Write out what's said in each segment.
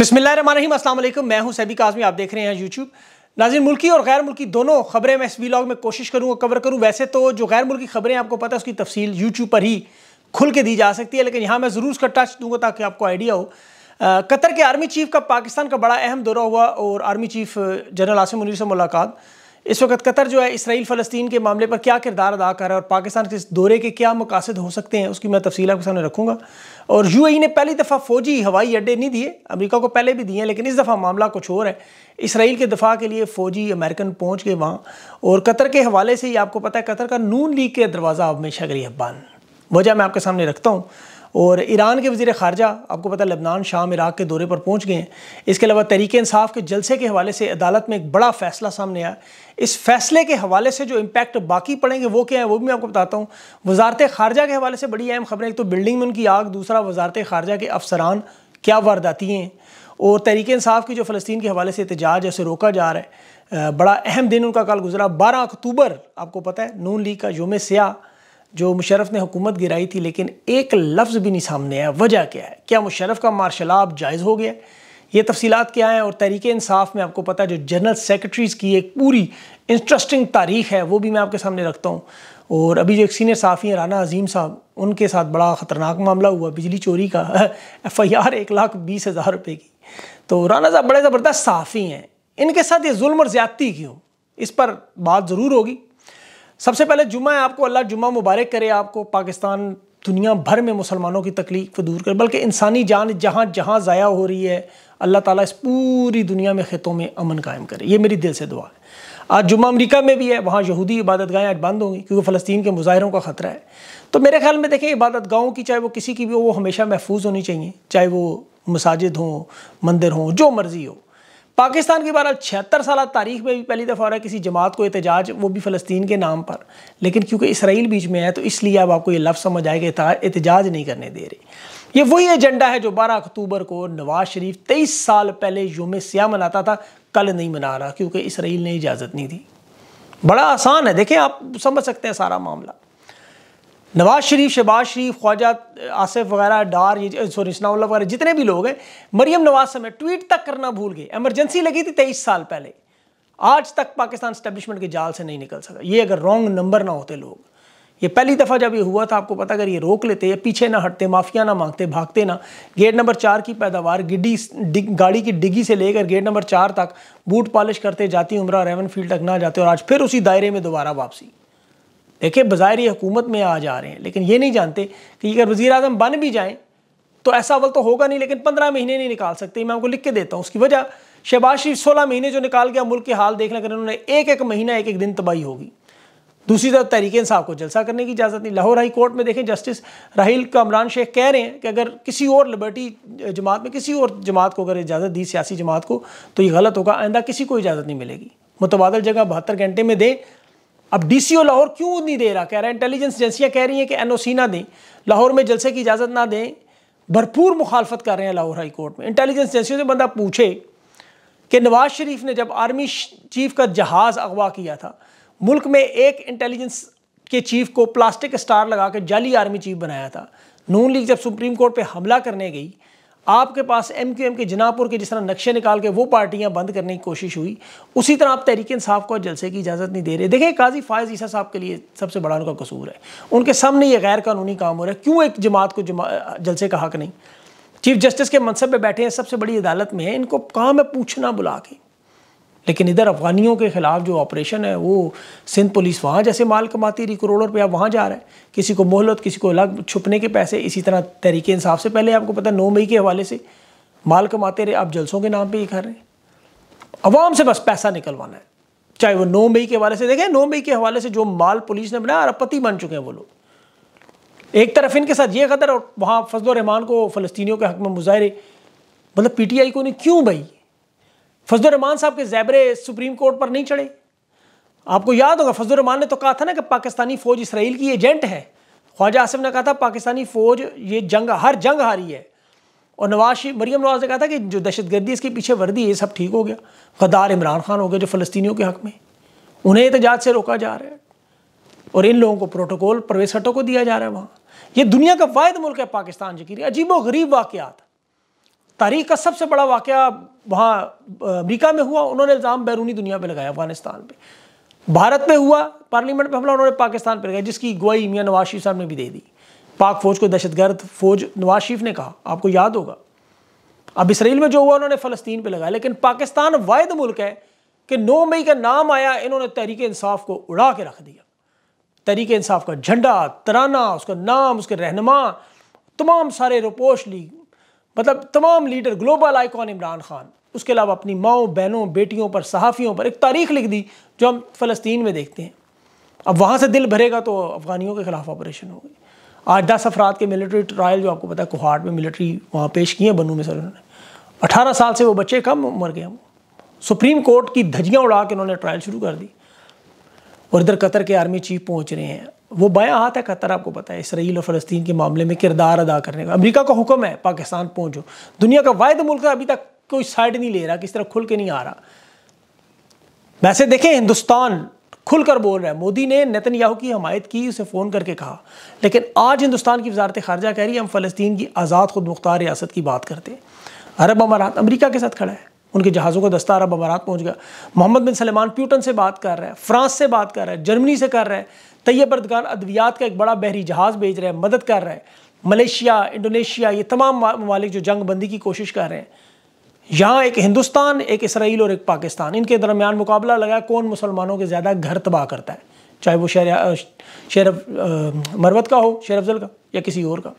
बिस्मिल्लाम असलम मैं हूं सैबी काजमी आप देख रहे हैं यूट्यूब नाजिन मुल्की और गैर मुल्की दोनों खबरें मैं इस वीलॉग में कोशिश करूँ कवर करूँ वैसे तो जो गैर मुल्की खबरें आपको पता है उसकी तफसील यूट्यूब पर ही खुल के दी जा सकती है लेकिन यहाँ मैं ज़रूर उसका टच दूंगा ताकि आपको आइडिया हो कतर के आर्मी चीफ का पाकिस्तान का बड़ा अहम दौरा हुआ और army chief general Asim Munir से मुलाकात इस वक्त कतर जो है इसराइल फ़लस्तीन के मामले पर क्या किरदार अदा कर रहा है और पाकिस्तान के इस दौरे के क्या मकासद हो सकते हैं उसकी मैं तफसी आपके सामने रखूँगा और यू ने पहली दफ़ा फ़ौजी हवाई अड्डे नहीं दिए अमरीका को पहले भी दिए हैं लेकिन इस दफ़ा मामला कुछ और है इसराइल के दफ़ा के लिए फ़ौजी अमेरिकन पहुँच गए वहाँ और कतर के हवाले से ही आपको पता है कतर का नून लीग के दरवाज़ा अब में अब्बान वजह मैं आपके सामने रखता हूँ और ईरान के वजीर खारजा आपको पता है लबनान शाम इराक़ के दौरे पर पहुँच गए हैं इसके अलावा तरीके इंसाफ के जलसे के हवाले से अदालत में एक बड़ा फैसला सामने आया इस फैसले के हवाले से जो इम्पैक्ट बाकी पड़ेंगे वो क्या है वो भी मैं आपको बताता हूँ वजारत खारजा के हवाले से बड़ी अहम खबरें एक तो बिल्डिंग में उनकी आग दूसरा वजारत खारजा के अफसरान क्या वारदाती हैं और तहरीक इंसाफ की जो फ़लस्तीन के हवाले से एहतजाज है उसे रोका जा रहा है बड़ा अहम दिन उनका कल गुजरा बारह अक्टूबर आपको पता है नून लीग का योम स्याह जो मुशरफ ने हुकूमत गिराई थी लेकिन एक लफ्ज़ भी नहीं सामने आया वजह क्या है क्या मुशरफ का आर्ट जायज़ हो गया ये तफसीत क्या हैं और तहरीक इंसाफ में आपको पता है जो जनरल सेक्रेटरीज़ की एक पूरी इंटरेस्टिंग तारीख है वो भी मैं आपके सामने रखता हूँ और अभी जो एक सीनियर साफ़ी हैं राना अजीम साहब उनके साथ बड़ा ख़तरनाक मामला हुआ बिजली चोरी का एफ़ आई आर एक लाख बीस हज़ार रुपये की तो राना साहब बड़े ज़बरदस्त साफ़ी हैं इनके साथ ये जुल्म और ज़्यादती क्यों इस पर बात ज़रूर होगी सबसे पहले जुमा है आपको अल्लाह जुमा मुबारक करे आपको पाकिस्तान दुनिया भर में मुसलमानों की तकलीफ को दूर करे बल्कि इंसानी जान जहाँ जहाँ ज़ाया हो रही है अल्लाह ताला इस पूरी दुनिया में खितों में अमन कायम करे ये मेरी दिल से दुआ है आज जुम्मा अमेरिका में भी है वहाँ यहूदी इबादत गाहें आज बंद होंगी क्योंकि फ़लस्तीन के मुजाहरों का ख़तरा है तो मेरे ख्याल में देखें इबादत गाहों की चाहे वो किसी की भी हो वो हमेशा महफूज होनी चाहिए चाहे वो मसाजिद हों मंदिर हों जो मर्ज़ी हो पाकिस्तान की बारह छिहत्तर साल तारीख में भी पहली दफ़ा हो रहा है किसी जमात को एहतजाज वो भी फ़लस्तीन के नाम पर लेकिन क्योंकि इसराइल बीच में है तो इसलिए अब आपको ये लफ्ज़ समझ कि एहतजाज नहीं करने दे रहे ये वही एजेंडा है जो 12 अक्टूबर को नवाज शरीफ 23 साल पहले योम सिया मनाता था कल नहीं मना रहा क्योंकि इसराइल ने इजाज़त नहीं दी बड़ा आसान है देखें आप समझ सकते हैं सारा मामला नवाज शरीफ शहबाज शरीफ ख्वाजा आसिफ वगैरह डार ये सॉरी सनाउल्ला वगैरह जितने भी लोग हैं मरियम नवाज समय ट्वीट तक करना भूल गए एमरजेंसी लगी थी तेईस साल पहले आज तक पाकिस्तान स्टैब्लिशमेंट के जाल से नहीं निकल सका ये अगर रॉन्ग नंबर ना होते लोग ये पहली दफ़ा जब ये हुआ था आपको पता अगर ये रोक लेते या पीछे ना हटते माफिया ना मांगते भागते ना गेट नंबर चार की पैदावार गिड्डी गाड़ी की डिग्गी से लेकर गेट नंबर चार तक बूट पॉलिश करते जाती उम्र रेवन फील्ड तक ना जाते और आज फिर उसी दायरे में दोबारा वापसी देखिए बाज़ाहिर हुकूमत में आ जा रहे हैं लेकिन ये नहीं जानते कि अगर वजीर अजम बन भी जाएँ तो ऐसा अवल तो होगा नहीं लेकिन पंद्रह महीने नहीं निकाल सकते मैं आपको लिख के देता हूँ उसकी वजह शहबाज शरीफ सोलह महीने जो निकाल गया मुल्क के हाल देखने अगर उन्होंने एक एक महीना एक एक दिन तबाही होगी दूसरी तरफ तहरीक इंसाफ को जलसा करने की इजाज़त नहीं लाहौर हाई कोर्ट में देखें जस्टिस राहील कामरान शेख कह रहे हैं कि अगर किसी और लिबर्टी जमात में किसी और जमात को अगर इजाज़त दी सियासी जमात को तो ये गलत होगा आइंदा किसी को इजाज़त नहीं मिलेगी मुतबादल जगह बहत्तर घंटे में दें अब डीसीओ लाहौर क्यों नहीं दे रहा कह रहा है इंटेलिजेंस एजेंसियाँ कह रही हैं कि एनओसी ना दें लाहौर में जलसे की इजाज़त ना दें भरपूर मुखालफत कर रहे हैं लाहौर हाई कोर्ट में इंटेलिजेंस एजेंसियों से बंदा पूछे कि नवाज शरीफ ने जब आर्मी चीफ का जहाज़ अगवा किया था मुल्क में एक इंटेलिजेंस के चीफ को प्लास्टिक स्टार लगा के जाली आर्मी चीफ बनाया था नून लीग जब सुप्रीम कोर्ट पर हमला करने गई आपके पास एम क्यू एम के जनापुर के जिस तरह नक्शे निकाल के वो पार्टियां बंद करने की कोशिश हुई उसी तरह आप तहरीक इंसाफ को जलसे की इजाज़त नहीं दे रहे देखिए काजी फायज़ ईसा साहब के लिए सबसे बड़ा उनका कसूर है उनके सामने ये गैर कानूनी काम हो रहा है क्यों एक जमात को जमा, जलसे का हक नहीं चीफ जस्टिस के मनसब पर बैठे हैं सबसे बड़ी अदालत में है इनको काम है पूछना बुला के लेकिन इधर अफगानियों के ख़िलाफ़ जो ऑपरेशन है वो सिंध पुलिस वहाँ जैसे माल कमाती रही करोड़ों रुपया वहाँ जा रहा है किसी को मोहलत किसी को अलग छुपने के पैसे इसी तरह तरीके इंसाफ से पहले आपको पता नौ मई के हवाले से माल कमाते रहे आप जलसों के नाम पर ये कर रहे हैं अवाम से बस पैसा निकलवाना है चाहे वो नौ मई के हवाले से देखें नौ मई के हवाले से जो माल पुलिस ने बनाया अरबपति बन चुके हैं वो लोग एक तरफ इनके साथ ये कदर और वहाँ फजल रहमान को फ़लस्तियों के हक में मुजाहरे मतलब पीटीआई को नहीं क्यों भाई फजलरहमान साहब के जैबरे सुप्रीम कोर्ट पर नहीं चढ़े आपको याद होगा फजलरहमान ने तो कहा था ना कि पाकिस्तानी फ़ौज इसराइल की एजेंट है ख्वाजा आसिफ ने कहा था पाकिस्तानी फ़ौज ये जंग हर जंग हारी है और नवाज शरीफ मरीम नवाज ने कहा था कि जो दहशत गर्दी इसके पीछे वर्दी ये सब ठीक हो गया गदार इमरान खान हो गया जो फ़लस्तियों के हक़ में उन्हें एहतजाज से रोका जा रहा है और इन लोगों को प्रोटोकॉल प्रवेश हटों को दिया जा रहा है वहाँ ये दुनिया का वाद मुल्क है पाकिस्तान जिक्र अजीब व गरीब वाक़ात तारीख का सबसे बड़ा वाक़ वहाँ अमरीका में हुआ उन्होंने इल्ज़ाम बैरूनी दुनिया पर लगाया अफगानिस्तान पर भारत में हुआ पार्लियामेंट पर हमला उन्होंने पाकिस्तान पर लगाया जिसकी गुआई मियाँ नवाज शरीफ साहब ने भी दे दी पाक फ़ौज को दहशतगर्द फ़ौज नवाज शरीफ ने कहा आपको याद होगा अब इसराइल में जो हुआ उन्होंने फ़लस्तीन पर लगाया लेकिन पाकिस्तान वाद मुल्क है कि नौ मई का नाम आया इन्होंने तहरीक इंसाफ को उड़ा के रख दिया तहरीक इंसाफ का झंडा तराना उसका नाम उसके रहनमा तमाम सारे रोपोश लीग मतलब तमाम leader global icon Imran Khan उसके अलावा अपनी माओ बहनों बेटियों पर सहाफ़ियों पर एक तारीख लिख दी जो हम फ़लस्तीन में देखते हैं अब वहाँ से दिल भरेगा तो अफ़गानियों के ख़िलाफ़ ऑपरेशन हो आज दस अफराद के मिलिट्री ट्रायल जो आपको पता है कुहाट में मिलिट्री वहाँ पेश किए हैं बनू में सर उन्होंने अठारह साल से वो बच्चे कम मर गए वो सुप्रीम कोर्ट की धजियाँ उड़ा के उन्होंने ट्रायल शुरू कर दी और इधर कतर के आर्मी चीफ पहुँच रहे हैं वो बाया हाथ है कतर आपको पता है इसराइल और फ़लस्तीन के मामले में किरदार अदा करने का अमेरिका का हुक्म है पाकिस्तान पहुंचो दुनिया का वायद मुल्क अभी तक कोई साइड नहीं ले रहा किस तरह खुल के नहीं आ रहा वैसे देखें हिंदुस्तान खुलकर बोल रहा है मोदी ने याहू की हमायत की उसे फ़ोन करके कहा लेकिन आज हिंदुस्तान की वजारत खारजा कह रही है हम फ़लस्तीन की आज़ाद खुद मुख्तार रियासत की बात करते हैं अरब अमारात अमरीका के साथ खड़ा है उनके जहाज़ों का दस्तार अरब अमारात पहुँच गया मोहम्मद बिन सलेमान प्यूटन से बात कर रहे हैं फ्रांस से बात कर रहे हैं जर्मनी से कर रहे हैं तैयब अरदगार अद्वियात का एक बड़ा बहरी जहाज़ भेज रहे हैं मदद कर रहे हैं मलेशिया इंडोनेशिया ये तमाम ममालिक जो जंग बंदी की कोशिश कर रहे हैं यहाँ एक हिंदुस्तान एक इसराइल और एक पाकिस्तान इनके दरमियान मुकाबला लगा कौन मुसलमानों के ज़्यादा घर तबाह करता है चाहे वो शेर शेर मरवत का हो शेर अफजल का या किसी और का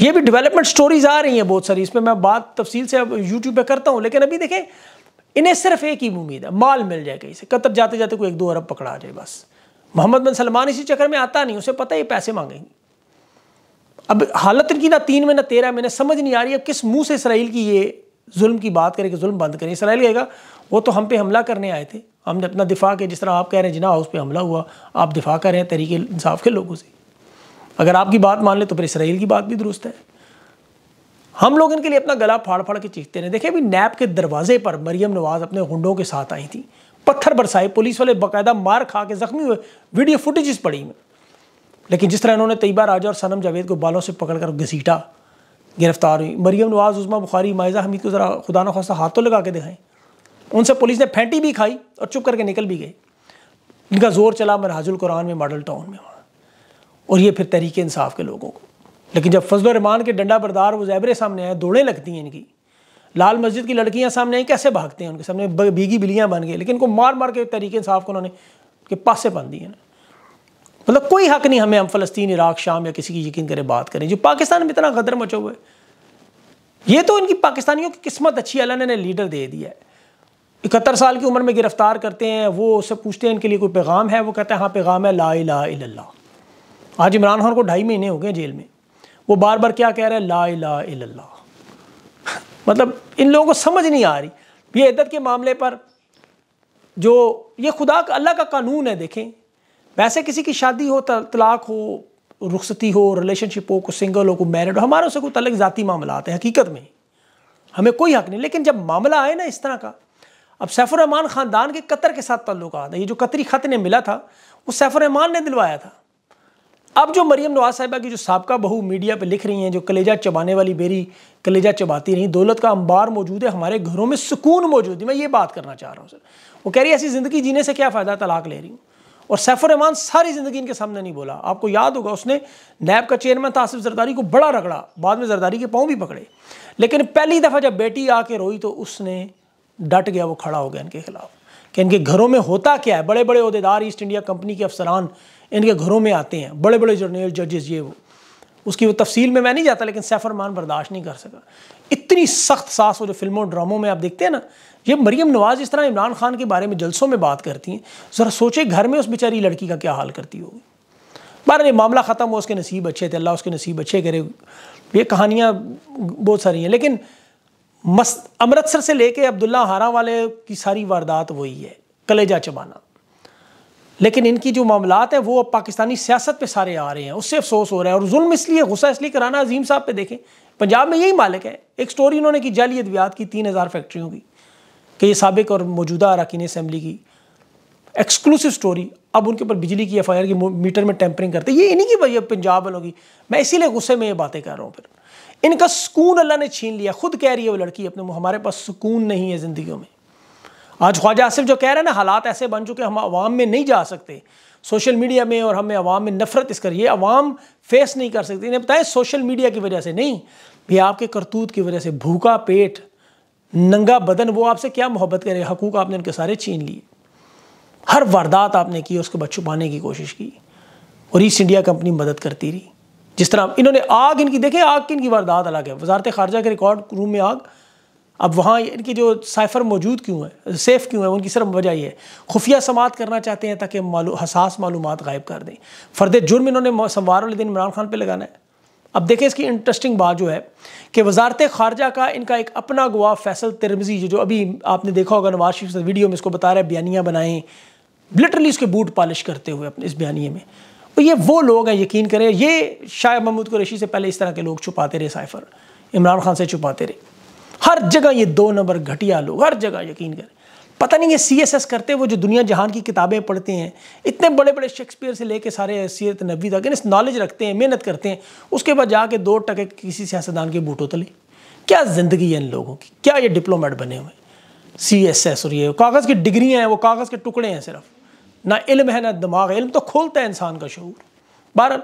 ये भी डेवलपमेंट स्टोरीज आ रही हैं बहुत सारी इसमें मैं बात तफसील से अब यूट्यूब पे करता हूँ लेकिन अभी देखें इन्हें सिर्फ एक ही उम्मीद है माल मिल जाए कहीं से कतर जाते जाते कोई एक दो अरब पकड़ा जाए बस मोहम्मद बिन सलमान इसी चक्कर में आता नहीं उसे पता है ये पैसे मांगेंगे अब हालत इनकी ना तीन में ना तेरह में ना समझ नहीं आ रही अब किस मुंह से इसराइल की ये जुल्म की बात करें कि जुल्म बंद करें इसराइल कहेगा वो तो हम पे हमला करने आए थे हमने अपना दिफा के जिस तरह आप कह रहे हैं जिना हाउस पर हमला हुआ आप दिफा कर रहे हैं तरीके इंसाफ के लोगों से अगर आपकी बात मान ले तो फिर इसराइल की बात भी दुरुस्त है हम लोग इनके लिए अपना गला फाड़ फाड़ के चीखते रहे देखिए अभी नैब के दरवाजे पर मरियम नवाज अपने हुडों के साथ आई थी पत्थर बरसाए पुलिस वाले बाकायदा मार खा के जख्मी हुए वीडियो फुटेज पड़ी में लेकिन जिस तरह इन्होंने तयबा राजा और सनम जावेद को बालों से पकड़कर घसीटा गिरफ्तार हुई मरियम नवाज उस्मा बुखारी मायजा हमीद को ज़रा खुदा न खौसा हाथों लगा के दिखाएं उनसे पुलिस ने फेंटी भी खाई और चुप करके निकल भी गए इनका जोर चला मरहाजुल कुरान में मॉडल टाउन में और ये फिर तहरीक इंसाफ के लोगों को लेकिन जब फजल रमान के डंडा बरदार वो जैबरे सामने आए दौड़ें लगती हैं इनकी लाल मस्जिद की लड़कियां सामने आई कैसे भागते हैं उनके सामने भीगी बिलियाँ बन गई लेकिन इनको मार मार के तरीके इंसाफ को उन्होंने के पास से बन दिए ना मतलब कोई हक नहीं हमें हम फ़लस्तीन इराक शाम या किसी की यकीन करें बात करें जो पाकिस्तान में इतना गदर मचो हुआ है ये तो इनकी पाकिस्तानियों की किस्मत अच्छी अल्लाह ने लीडर दे दिया है इकहत्तर साल की उम्र में गिरफ्तार करते हैं वो उससे पूछते हैं इनके लिए कोई पैगाम है वो कहते हैं हाँ पैगाम है ला ला आज इमरान खान को ढाई महीने हो गए जेल में वो बार बार क्या कह रहा है ला ला इला मतलब इन लोगों को समझ नहीं आ रही ये इद्दत के मामले पर जो ये खुदा का अल्लाह का कानून है देखें वैसे किसी की शादी हो तलाक हो रुखसती हो रिलेशनशिप हो को सिंगल हो को मैरिड हो हमारे उससे कोई तलक ज़ाती मामला आते हैं हकीकत में हमें कोई हक नहीं लेकिन जब मामला आए ना इस तरह का अब सैफुररहमान ख़ानदान के कतर के साथ आता है ये जो कतरी ख़त ने मिला था वो सैफुररहमान ने दिलवाया था अब जो मरियम नवाज साहिबा की जो सबका बहू मीडिया पे लिख रही हैं जो कलेजा चबाने वाली बेरी कलेजा चबाती रही दौलत का अंबार मौजूद है हमारे घरों में सुकून मौजूद है मैं ये बात करना चाह रहा हूँ सर वो कह रही है ऐसी ज़िंदगी जीने से क्या फ़ायदा तलाक ले रही हूँ और सैफुररहमान सारी ज़िंदगी इनके सामने नहीं बोला आपको याद होगा उसने नैब का चेयरमैन आसिफ जरदारी को बड़ा रगड़ा बाद में जरदारी के पाँव भी पकड़े लेकिन पहली दफ़ा जब बेटी आके रोई तो उसने डट गया वो खड़ा हो गया इनके खिलाफ कि इनके घरों में होता क्या है बड़े बड़े अहदेदार ईस्ट इंडिया कंपनी के अफसरान इनके घरों में आते हैं बड़े बड़े जर्नल जजेस ये वो उसकी वो तफसील में मैं नहीं जाता लेकिन सैफर मान बर्दाश्त नहीं कर सका इतनी सख्त सास वो जो फिल्मों ड्रामों में आप देखते हैं ना ये मरीम नवाज़ इस तरह इमरान खान के बारे में जलसों में बात करती हैं ज़रा सोचे घर में उस बेचारी लड़की का क्या हाल करती होगी बहर ये मामला ख़त्म हो उसके नसीब अच्छे थे अल्लाह उसके नसीब अच्छे करे ये कहानियाँ बहुत सारी हैं लेकिन मस्त अमृतसर से लेके अब्दुल्ला हारा वाले की सारी वारदात वही है कलेजा चबाना लेकिन इनकी जो मामलात हैं वो अब पाकिस्तानी सियासत पे सारे आ रहे हैं उससे अफसोस हो रहा है और जुल्म इसलिए गुस्सा इसलिए कराना अजीम साहब पे देखें पंजाब में यही मालिक है एक स्टोरी उन्होंने की जाली अद्वियात की तीन हज़ार फैक्ट्रियों की कि ये सबक और मौजूदा अरकान असम्बली की एक्सक्लूसिव स्टोरी अब उनके ऊपर बिजली की एफ आई आर की मीटर में टेम्परिंग करते ये इन्हीं की वजह पंजाब वालों की मैं इसीलिए गुस्से में ये बातें कर रहा हूँ फिर इनका सुकून अल्लाह ने छीन लिया खुद कह रही है वो लड़की अपने हमारे पास सुकून नहीं है ज़िंदगी में आज ख्वाजा आसिफ जो कह रहे हैं ना हालात ऐसे बन चुके हम आवाम में नहीं जा सकते सोशल मीडिया में और हमें आवाम में नफरत इस करिए आवाम फेस नहीं कर सकती इन्हें बताएं सोशल मीडिया की वजह से नहीं भी आपके करतूत की वजह से भूखा पेट नंगा बदन वो आपसे क्या मोहब्बत करे हकूक आपने उनके सारे छीन लिए हर वारदात आपने की उसके बच छुपाने की कोशिश की और ईस्ट इंडिया कंपनी मदद करती रही जिस तरह इन्होंने आग इनकी देखें आग की इनकी वारदात अलग है वजारत खारजा के रिकॉर्ड रूम में आग अब वहाँ इनके जो साइफर मौजूद क्यों है सेफ़ क्यों है उनकी सिर्फ वजह यह है खुफिया समात करना चाहते हैं ताकि मालू हसास मालूम गायब कर दें फर्द जुर्म इन्होंने सोमवार वाले दिन इमरान खान पर लगाना है अब देखें इसकी इंटरेस्टिंग बात जो है कि वजारत खारजा का इनका एक अपना गवा फैसल तिरमजी जो अभी आपने देखा होगा नवाज शरीफ से वीडियो में इसको बता रहे हैं बयानियाँ बनाएं लिटरली उसके बूट पॉलिश करते हुए अपने इस बयानिए में और तो ये वो लोग हैं यकीन करें ये शाह महमूद कुरेशी से पहले इस तरह के लोग छुपाते रहे साइफर इमरान खान से छुपाते रहे हर जगह ये दो नंबर घटिया लोग हर जगह यकीन करें पता नहीं ये सी एस एस करते वो जो दुनिया जहान की किताबें पढ़ते हैं इतने बड़े बड़े शेक्सपियर से लेके सारे सीरत नबी तक इस नॉलेज रखते हैं मेहनत करते हैं उसके बाद जाके दो टके किसी सियासतदान के बूटों तले क्या ज़िंदगी है इन लोगों की क्या ये डिप्लोमेट बने हुए सी एस एस और ये कागज़ की डिग्रियाँ हैं वो कागज़ के टुकड़े हैं सिर्फ ना इल्म है ना दिमाग इल्म तो खोलता है इंसान का शूर बहरहाल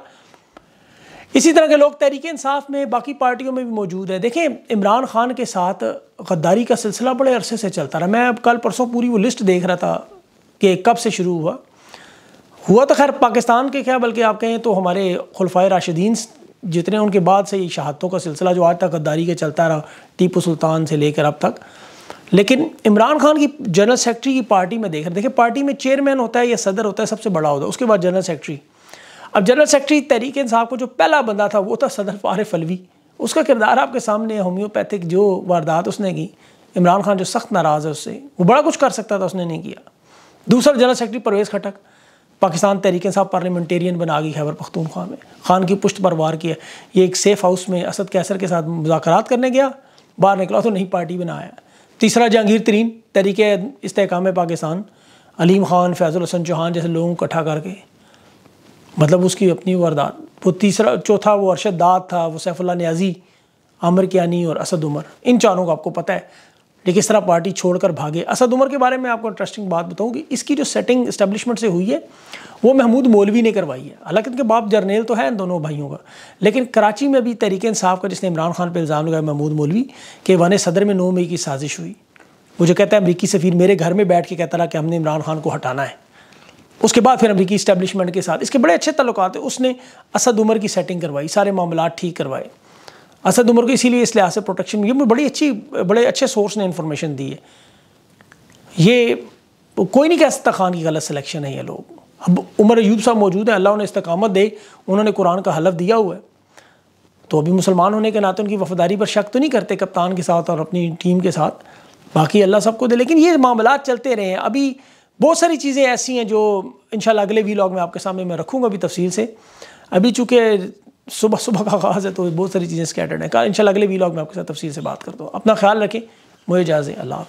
इसी तरह के लोग तहरीक इंसाफ में बाकी पार्टियों में भी मौजूद है देखें इमरान खान के साथ गद्दारी का सिलसिला बड़े अरसे से चलता रहा मैं अब कल परसों पूरी वो लिस्ट देख रहा था कि कब से शुरू हुआ हुआ तो खैर पाकिस्तान के क्या बल्कि आप कहें तो हमारे खुलफाए राशिदीन जितने उनके बाद से ये शहादतों का सिलसिला जो आज तक गद्दारी का चलता रहा टीपू सुल्तान से लेकर अब तक लेकिन इमरान खान की जनरल सेक्रेटरी की पार्टी में देख रहे देखिए पार्टी में चेयरमैन होता है या सदर होता है सबसे बड़ा होता है उसके बाद जनरल सेक्रेटरी अब जनरल सेक्रेटरी तहरीक इंसाफ को जो पहला बंदा था वो था सदर फारफ अलवी उसका किरदार आपके सामने होम्योपैथिक जो वारदात उसने की इमरान खान जो सख्त नाराज़ है उससे वो बड़ा कुछ कर सकता था उसने नहीं किया दूसरा जनरल सेक्रेटरी परवेज़ खटक पाकिस्तान तहरीक साहब पार्लियामेंटेरियन बना गई खैबर पख्तूनख्वा में खान की पुष्ट पर वार किया ये एक सेफ हाउस में असद कैसर के साथ मुजाकर करने गया बाहर निकला तो नहीं पार्टी बनाया तीसरा जहांगीर तरीन तहरीक इसकाम पाकिस्तान अलीम खान फैज़ुल हसन चौहान जैसे लोगों को इकट्ठा करके मतलब उसकी अपनी वरदान वो तीसरा चौथा वो अरशद दाद था वो सैफुल्ला न्याजी आमिर कियानी और असद उमर इन चारों का आपको पता है लेकिन किस तरह पार्टी छोड़कर भागे असद उमर के बारे में आपको इंटरेस्टिंग बात बताऊं कि इसकी जो सेटिंग इस्टेब्लिशमेंट से हुई है वो महमूद मौलवी ने करवाई है हालांकि इनके बाप जर्नेल तो है इन दोनों भाइयों का लेकिन कराची में भी तरीक़े इंसाफ का जिसने इमरान खान पर इल्ज़ाम लगाया महमूद मौलवी के वन सदर में नौ मई की साजिश हुई वो जो कहता है अमरीकी सफ़ीर मेरे घर में बैठ के कहता रहा कि हमने इमरान खान को हटाना है उसके बाद फिर अमरीकी इस्टेबलिशमेंट के साथ इसके बड़े अच्छे तल्लक थे उसने असद उमर की सेटिंग करवाई सारे मामला ठीक करवाए असद उमर को इसीलिए इस लिहाज से प्रोटेक्शन ये बड़ी अच्छी बड़े अच्छे सोर्स ने इन्फॉर्मेशन दी है ये कोई नहीं कह सकता खान की गलत सिलेक्शन है ये लोग अब उमर अयूब साहब मौजूद हैं अल्लाह उन्हें इस्तकामत दे उन्होंने कुरान का हलफ दिया हुआ है तो अभी मुसलमान होने के नाते उनकी वफादारी पर शक तो नहीं करते कप्तान के साथ और अपनी टीम के साथ बाकी अल्लाह सबको दे लेकिन ये मामला चलते रहे हैं अभी बहुत सारी चीज़ें ऐसी हैं जो इन अगले वीलॉग में आपके सामने मैं रखूँगा अभी तफसील से अभी चूँकि सुबह सुबह का आगाज़ है तो बहुत सारी चीज़ें स्कैटर्ड हैं इन अगले वीलॉग में आपके साथ तफसील से बात करता हूँ अपना ख्याल रखें मुझे इजाज़ें अल्लाह